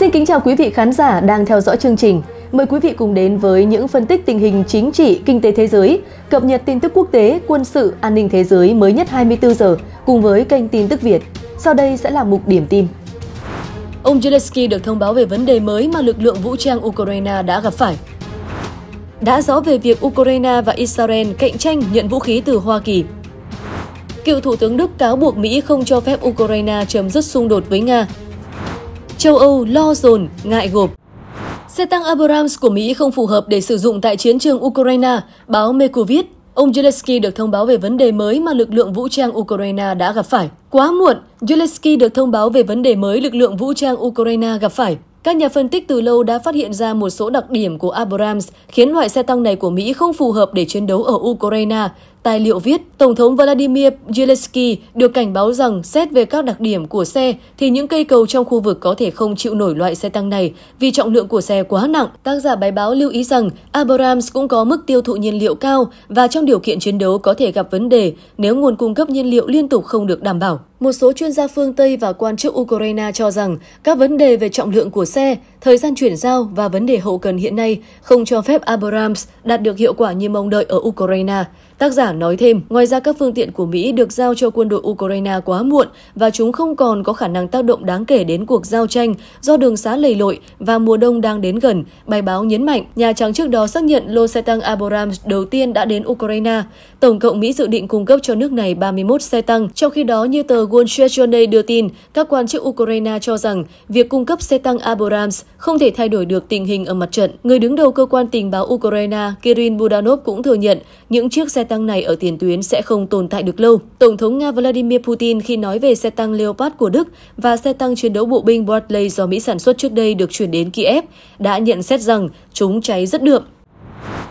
Xin kính chào quý vị khán giả đang theo dõi chương trình. Mời quý vị cùng đến với những phân tích tình hình chính trị, kinh tế thế giới, cập nhật tin tức quốc tế, quân sự, an ninh thế giới mới nhất 24 giờ cùng với kênh tin tức Việt. Sau đây sẽ là mục điểm tin. Ông Zelensky được thông báo về vấn đề mới mà lực lượng vũ trang Ukraine đã gặp phải. Đã rõ về việc Ukraine và Israel cạnh tranh nhận vũ khí từ Hoa Kỳ. Cựu Thủ tướng Đức cáo buộc Mỹ không cho phép Ukraine chấm dứt xung đột với Nga châu Âu lo dồn, ngại gộp. Xe tăng Abrams của Mỹ không phù hợp để sử dụng tại chiến trường Ukraine, báo Mekovic. Ông Zelensky được thông báo về vấn đề mới mà lực lượng vũ trang Ukraine đã gặp phải. Quá muộn, Zelensky được thông báo về vấn đề mới lực lượng vũ trang Ukraine gặp phải. Các nhà phân tích từ lâu đã phát hiện ra một số đặc điểm của Abrams khiến loại xe tăng này của Mỹ không phù hợp để chiến đấu ở Ukraine, Tài liệu viết, Tổng thống Vladimir Zelensky được cảnh báo rằng xét về các đặc điểm của xe thì những cây cầu trong khu vực có thể không chịu nổi loại xe tăng này vì trọng lượng của xe quá nặng. Tác giả bài báo lưu ý rằng Abrams cũng có mức tiêu thụ nhiên liệu cao và trong điều kiện chiến đấu có thể gặp vấn đề nếu nguồn cung cấp nhiên liệu liên tục không được đảm bảo. Một số chuyên gia phương Tây và quan chức Ukraine cho rằng các vấn đề về trọng lượng của xe Thời gian chuyển giao và vấn đề hậu cần hiện nay không cho phép Abrams đạt được hiệu quả như mong đợi ở Ukraine. Tác giả nói thêm, ngoài ra các phương tiện của Mỹ được giao cho quân đội Ukraine quá muộn và chúng không còn có khả năng tác động đáng kể đến cuộc giao tranh do đường xá lầy lội và mùa đông đang đến gần, bài báo nhấn mạnh. Nhà Trắng trước đó xác nhận lô xe tăng Abrams đầu tiên đã đến Ukraine. Tổng cộng Mỹ dự định cung cấp cho nước này 31 xe tăng. Trong khi đó, như tờ Wall Street Journal đưa tin, các quan chức Ukraine cho rằng việc cung cấp xe tăng Abrams không thể thay đổi được tình hình ở mặt trận. Người đứng đầu cơ quan tình báo Ukraine Kirin Budanov cũng thừa nhận những chiếc xe tăng này ở tiền tuyến sẽ không tồn tại được lâu. Tổng thống Nga Vladimir Putin khi nói về xe tăng Leopard của Đức và xe tăng chiến đấu bộ binh Bradley do Mỹ sản xuất trước đây được chuyển đến Kiev đã nhận xét rằng chúng cháy rất đượm.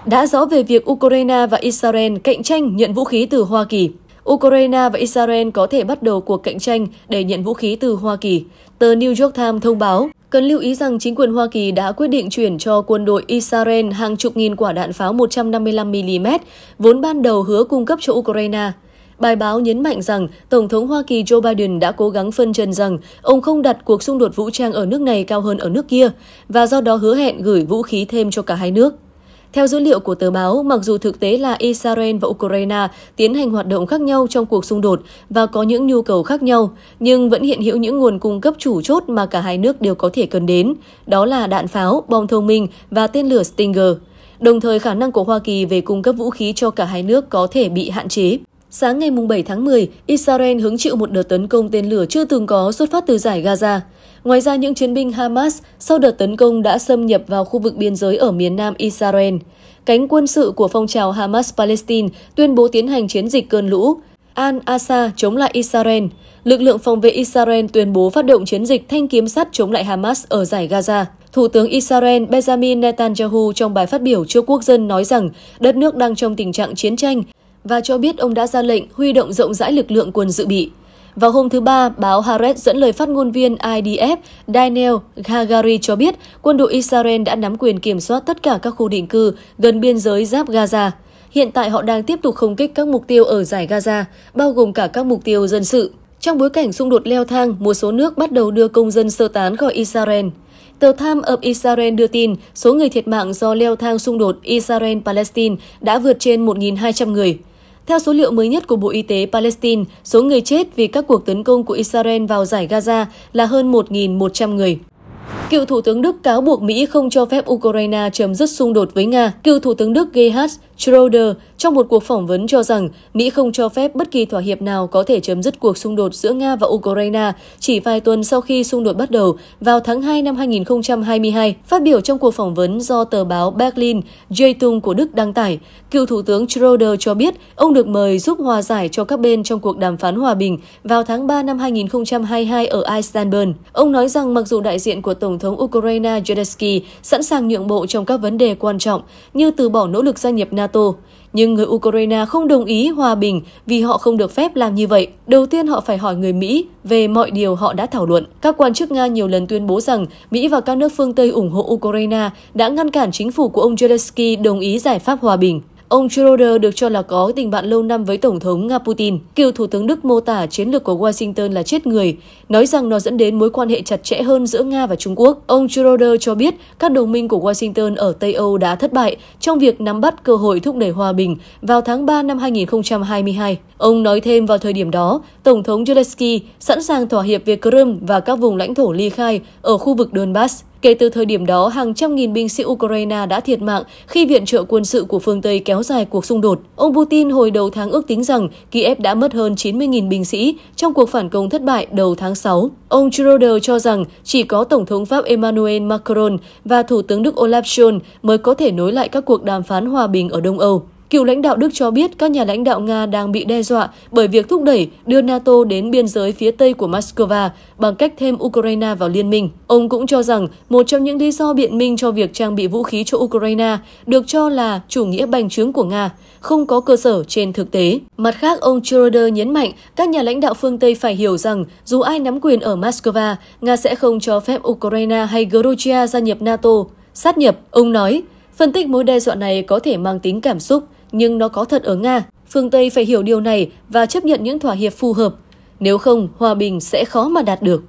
Đã rõ về việc Ukraine và Israel cạnh tranh nhận vũ khí từ Hoa Kỳ. Ukraine và Israel có thể bắt đầu cuộc cạnh tranh để nhận vũ khí từ Hoa Kỳ. Tờ New York Times thông báo Cần lưu ý rằng chính quyền Hoa Kỳ đã quyết định chuyển cho quân đội Israel hàng chục nghìn quả đạn pháo 155mm, vốn ban đầu hứa cung cấp cho Ukraine. Bài báo nhấn mạnh rằng Tổng thống Hoa Kỳ Joe Biden đã cố gắng phân trần rằng ông không đặt cuộc xung đột vũ trang ở nước này cao hơn ở nước kia và do đó hứa hẹn gửi vũ khí thêm cho cả hai nước. Theo dữ liệu của tờ báo, mặc dù thực tế là Israel và Ukraine tiến hành hoạt động khác nhau trong cuộc xung đột và có những nhu cầu khác nhau, nhưng vẫn hiện hữu những nguồn cung cấp chủ chốt mà cả hai nước đều có thể cần đến, đó là đạn pháo, bom thông minh và tên lửa Stinger. Đồng thời, khả năng của Hoa Kỳ về cung cấp vũ khí cho cả hai nước có thể bị hạn chế. Sáng ngày 7 tháng 10, Israel hứng chịu một đợt tấn công tên lửa chưa từng có xuất phát từ giải Gaza. Ngoài ra, những chiến binh Hamas sau đợt tấn công đã xâm nhập vào khu vực biên giới ở miền nam Israel. Cánh quân sự của phong trào Hamas Palestine tuyên bố tiến hành chiến dịch cơn lũ al Asa chống lại Israel. Lực lượng phòng vệ Israel tuyên bố phát động chiến dịch thanh kiếm sắt chống lại Hamas ở giải Gaza. Thủ tướng Israel Benjamin Netanyahu trong bài phát biểu trước quốc dân nói rằng đất nước đang trong tình trạng chiến tranh và cho biết ông đã ra lệnh huy động rộng rãi lực lượng quân dự bị. Vào hôm thứ Ba, báo Haaretz dẫn lời phát ngôn viên IDF Daniel Hagari cho biết quân đội Israel đã nắm quyền kiểm soát tất cả các khu định cư gần biên giới giáp Gaza. Hiện tại họ đang tiếp tục không kích các mục tiêu ở giải Gaza, bao gồm cả các mục tiêu dân sự. Trong bối cảnh xung đột leo thang, một số nước bắt đầu đưa công dân sơ tán khỏi Israel. Tờ Tham of Israel đưa tin số người thiệt mạng do leo thang xung đột Israel-Palestine đã vượt trên 1.200 người. Theo số liệu mới nhất của Bộ Y tế Palestine, số người chết vì các cuộc tấn công của Israel vào giải Gaza là hơn 1.100 người. Cựu Thủ tướng Đức cáo buộc Mỹ không cho phép Ukraine chấm dứt xung đột với Nga. Cựu Thủ tướng Đức Gerhard Schroeder trong một cuộc phỏng vấn cho rằng Mỹ không cho phép bất kỳ thỏa hiệp nào có thể chấm dứt cuộc xung đột giữa Nga và Ukraine chỉ vài tuần sau khi xung đột bắt đầu vào tháng 2 năm 2022. Phát biểu trong cuộc phỏng vấn do tờ báo Berlin Zeitung của Đức đăng tải, cựu Thủ tướng Schroeder cho biết ông được mời giúp hòa giải cho các bên trong cuộc đàm phán hòa bình vào tháng 3 năm 2022 ở Istanbul. Ông nói rằng mặc dù đại diện của Tổng thống Ukraine Zelensky sẵn sàng nhượng bộ trong các vấn đề quan trọng như từ bỏ nỗ lực gia nhập NATO NATO. Nhưng người Ukraine không đồng ý hòa bình vì họ không được phép làm như vậy. Đầu tiên họ phải hỏi người Mỹ về mọi điều họ đã thảo luận. Các quan chức Nga nhiều lần tuyên bố rằng Mỹ và các nước phương Tây ủng hộ Ukraine đã ngăn cản chính phủ của ông Zelensky đồng ý giải pháp hòa bình. Ông Schroeder được cho là có tình bạn lâu năm với Tổng thống Nga Putin. Cựu Thủ tướng Đức mô tả chiến lược của Washington là chết người, nói rằng nó dẫn đến mối quan hệ chặt chẽ hơn giữa Nga và Trung Quốc. Ông Schroeder cho biết các đồng minh của Washington ở Tây Âu đã thất bại trong việc nắm bắt cơ hội thúc đẩy hòa bình vào tháng 3 năm 2022. Ông nói thêm vào thời điểm đó, Tổng thống Zelensky sẵn sàng thỏa hiệp về Crimea và các vùng lãnh thổ ly khai ở khu vực Donbass. Kể từ thời điểm đó, hàng trăm nghìn binh sĩ Ukraine đã thiệt mạng khi viện trợ quân sự của phương Tây kéo dài cuộc xung đột. Ông Putin hồi đầu tháng ước tính rằng Kiev đã mất hơn 90.000 binh sĩ trong cuộc phản công thất bại đầu tháng 6. Ông Trudeau cho rằng chỉ có Tổng thống Pháp Emmanuel Macron và Thủ tướng Đức Olaf Scholz mới có thể nối lại các cuộc đàm phán hòa bình ở Đông Âu. Cựu lãnh đạo Đức cho biết các nhà lãnh đạo Nga đang bị đe dọa bởi việc thúc đẩy đưa NATO đến biên giới phía tây của Moscow bằng cách thêm Ukraine vào liên minh. Ông cũng cho rằng một trong những lý do biện minh cho việc trang bị vũ khí cho Ukraine được cho là chủ nghĩa bành trướng của Nga, không có cơ sở trên thực tế. Mặt khác, ông Schroeder nhấn mạnh các nhà lãnh đạo phương Tây phải hiểu rằng dù ai nắm quyền ở Moscow, Nga sẽ không cho phép Ukraine hay Georgia gia nhập NATO. Sát nhập, ông nói, phân tích mối đe dọa này có thể mang tính cảm xúc, nhưng nó có thật ở Nga. Phương Tây phải hiểu điều này và chấp nhận những thỏa hiệp phù hợp. Nếu không, hòa bình sẽ khó mà đạt được.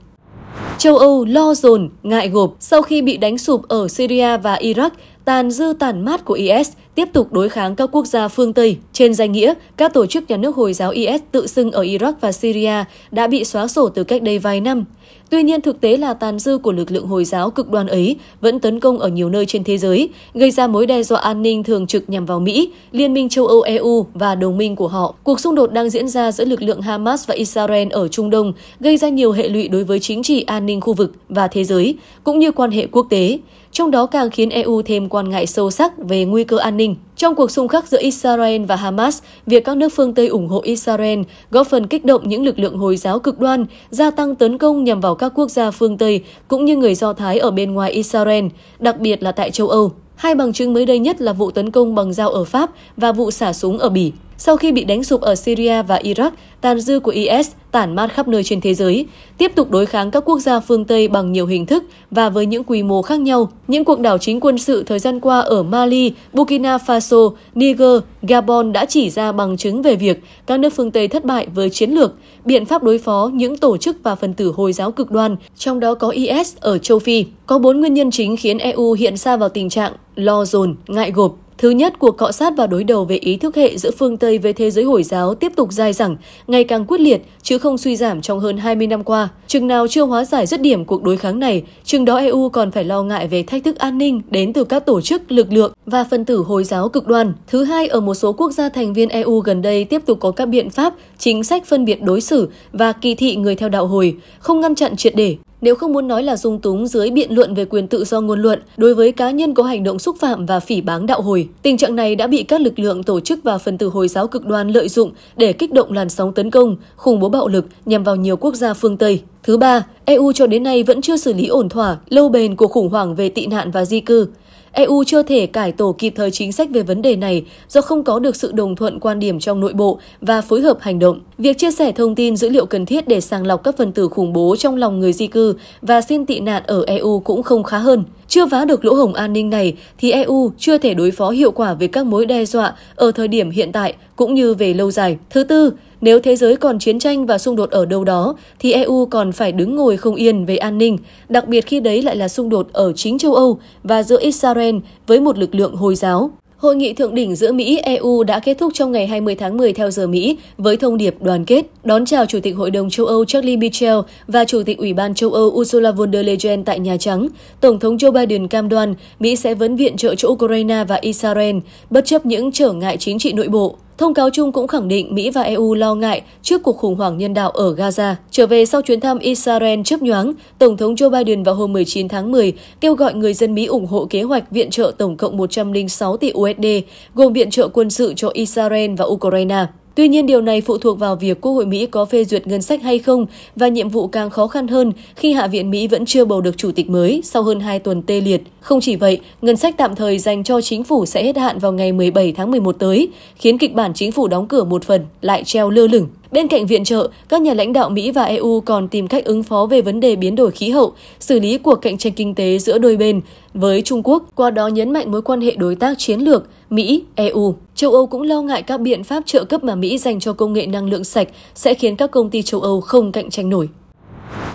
Châu Âu lo dồn, ngại gộp sau khi bị đánh sụp ở Syria và Iraq, tàn dư tàn mát của IS tiếp tục đối kháng các quốc gia phương Tây. Trên danh nghĩa, các tổ chức nhà nước Hồi giáo IS tự xưng ở Iraq và Syria đã bị xóa sổ từ cách đây vài năm. Tuy nhiên, thực tế là tàn dư của lực lượng Hồi giáo cực đoan ấy vẫn tấn công ở nhiều nơi trên thế giới, gây ra mối đe dọa an ninh thường trực nhằm vào Mỹ, Liên minh châu Âu EU và đồng minh của họ. Cuộc xung đột đang diễn ra giữa lực lượng Hamas và Israel ở Trung Đông gây ra nhiều hệ lụy đối với chính trị an ninh khu vực và thế giới, cũng như quan hệ quốc tế. Trong đó càng khiến EU thêm quan ngại sâu sắc về nguy cơ an ninh ninh. Trong cuộc xung khắc giữa Israel và Hamas, việc các nước phương Tây ủng hộ Israel góp phần kích động những lực lượng Hồi giáo cực đoan, gia tăng tấn công nhằm vào các quốc gia phương Tây cũng như người Do Thái ở bên ngoài Israel, đặc biệt là tại châu Âu. Hai bằng chứng mới đây nhất là vụ tấn công bằng dao ở Pháp và vụ xả súng ở Bỉ. Sau khi bị đánh sụp ở Syria và Iraq, tàn dư của IS tản mát khắp nơi trên thế giới, tiếp tục đối kháng các quốc gia phương Tây bằng nhiều hình thức và với những quy mô khác nhau. Những cuộc đảo chính quân sự thời gian qua ở Mali, Burkina Faso, Niger, Gabon đã chỉ ra bằng chứng về việc các nước phương Tây thất bại với chiến lược, biện pháp đối phó những tổ chức và phần tử Hồi giáo cực đoan, trong đó có IS ở châu Phi. Có bốn nguyên nhân chính khiến EU hiện xa vào tình trạng lo dồn, ngại gộp, Thứ nhất, cuộc cọ sát và đối đầu về ý thức hệ giữa phương Tây với thế giới Hồi giáo tiếp tục dai dẳng, ngày càng quyết liệt, chứ không suy giảm trong hơn 20 năm qua. Chừng nào chưa hóa giải dứt điểm cuộc đối kháng này, chừng đó EU còn phải lo ngại về thách thức an ninh đến từ các tổ chức, lực lượng và phân tử Hồi giáo cực đoan. Thứ hai, ở một số quốc gia thành viên EU gần đây tiếp tục có các biện pháp, chính sách phân biệt đối xử và kỳ thị người theo đạo Hồi, không ngăn chặn triệt để. Nếu không muốn nói là dung túng dưới biện luận về quyền tự do ngôn luận đối với cá nhân có hành động xúc phạm và phỉ báng đạo hồi, tình trạng này đã bị các lực lượng tổ chức và phần tử Hồi giáo cực đoan lợi dụng để kích động làn sóng tấn công, khủng bố bạo lực nhằm vào nhiều quốc gia phương Tây. Thứ ba, EU cho đến nay vẫn chưa xử lý ổn thỏa, lâu bền cuộc khủng hoảng về tị nạn và di cư. EU chưa thể cải tổ kịp thời chính sách về vấn đề này do không có được sự đồng thuận quan điểm trong nội bộ và phối hợp hành động. Việc chia sẻ thông tin dữ liệu cần thiết để sàng lọc các phần tử khủng bố trong lòng người di cư và xin tị nạn ở EU cũng không khá hơn. Chưa vá được lỗ hổng an ninh này thì EU chưa thể đối phó hiệu quả với các mối đe dọa ở thời điểm hiện tại cũng như về lâu dài. Thứ tư, nếu thế giới còn chiến tranh và xung đột ở đâu đó thì EU còn phải đứng ngồi không yên về an ninh, đặc biệt khi đấy lại là xung đột ở chính châu Âu và giữa Israel với một lực lượng Hồi giáo. Hội nghị thượng đỉnh giữa Mỹ EU đã kết thúc trong ngày 20 tháng 10 theo giờ Mỹ với thông điệp đoàn kết đón chào Chủ tịch Hội đồng châu Âu Charles Michel và Chủ tịch Ủy ban châu Âu Ursula von der Leyen tại Nhà Trắng. Tổng thống Joe Biden cam đoan Mỹ sẽ vẫn viện trợ cho Ukraine và Israel bất chấp những trở ngại chính trị nội bộ. Thông cáo chung cũng khẳng định Mỹ và EU lo ngại trước cuộc khủng hoảng nhân đạo ở Gaza. Trở về sau chuyến thăm Israel chấp nhoáng, Tổng thống Joe Biden vào hôm 19 tháng 10 kêu gọi người dân Mỹ ủng hộ kế hoạch viện trợ tổng cộng 106 tỷ USD, gồm viện trợ quân sự cho Israel và Ukraine. Tuy nhiên điều này phụ thuộc vào việc Quốc hội Mỹ có phê duyệt ngân sách hay không và nhiệm vụ càng khó khăn hơn khi Hạ viện Mỹ vẫn chưa bầu được chủ tịch mới sau hơn 2 tuần tê liệt. Không chỉ vậy, ngân sách tạm thời dành cho chính phủ sẽ hết hạn vào ngày 17 tháng 11 tới, khiến kịch bản chính phủ đóng cửa một phần lại treo lơ lửng. Bên cạnh viện trợ, các nhà lãnh đạo Mỹ và EU còn tìm cách ứng phó về vấn đề biến đổi khí hậu, xử lý cuộc cạnh tranh kinh tế giữa đôi bên với Trung Quốc, qua đó nhấn mạnh mối quan hệ đối tác chiến lược Mỹ, EU. Châu Âu cũng lo ngại các biện pháp trợ cấp mà Mỹ dành cho công nghệ năng lượng sạch sẽ khiến các công ty châu Âu không cạnh tranh nổi.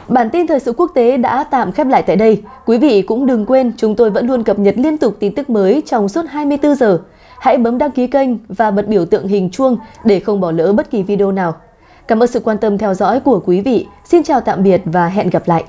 Bản tin thời sự quốc tế đã tạm khép lại tại đây. Quý vị cũng đừng quên chúng tôi vẫn luôn cập nhật liên tục tin tức mới trong suốt 24 giờ. Hãy bấm đăng ký kênh và bật biểu tượng hình chuông để không bỏ lỡ bất kỳ video nào. Cảm ơn sự quan tâm theo dõi của quý vị. Xin chào tạm biệt và hẹn gặp lại.